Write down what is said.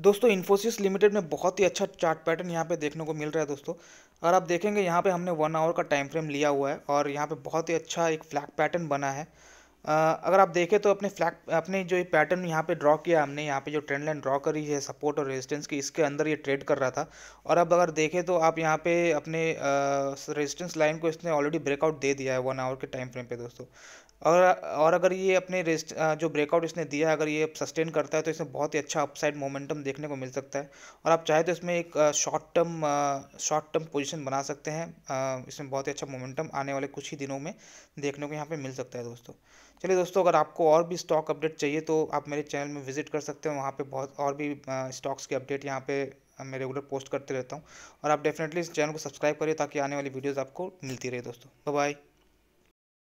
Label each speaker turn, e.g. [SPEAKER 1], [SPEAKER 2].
[SPEAKER 1] दोस्तों इन्फोसिस लिमिटेड में बहुत ही अच्छा चार्ट पैटर्न यहाँ पे देखने को मिल रहा है दोस्तों और आप देखेंगे यहाँ पे हमने वन आवर का टाइम फ्रेम लिया हुआ है और यहाँ पे बहुत ही अच्छा एक फ्लैग पैटर्न बना है अगर आप देखें तो अपने फ्लैग अपने जो ये पैटर्न यहाँ पे ड्रॉ किया हमने यहाँ पे जो ट्रेंड लाइन ड्रॉ करी है सपोर्ट और रेजिस्टेंस की इसके अंदर ये ट्रेड कर रहा था और अब अगर देखें तो आप यहाँ पे अपने रेजिस्टेंस लाइन को इसने ऑलरेडी ब्रेकआउट दे दिया है वन आवर के टाइम फ्रेम पे दोस्तों और और अगर ये अपने रेस्ट जो ब्रेकआउट इसने दिया है अगर ये सस्टेन करता है तो इसमें बहुत ही अच्छा अपसाइड मोमेंटम देखने को मिल सकता है और आप चाहे तो इसमें एक short term short term position बना सकते हैं इसमें बहुत ही अच्छा मोमेंटम आने वाले कुछ ही दिनों में देखने को यहाँ पे मिल सकता है दोस्तों चलिए दोस्तों अगर आपको और भी स्टॉक अपडेट चाहिए तो आप मेरे चैनल में विजिट कर सकते हैं वहाँ पे बहुत और भी स्टॉक्स के अपडेट यहाँ पे मैं रेगुलर पोस्ट करते रहता हूँ और आप डेफिनेटली इस चैनल को सब्सक्राइब करिए ताकि आने वाली वीडियोज़ आपको मिलती रहे दोस्तों बाय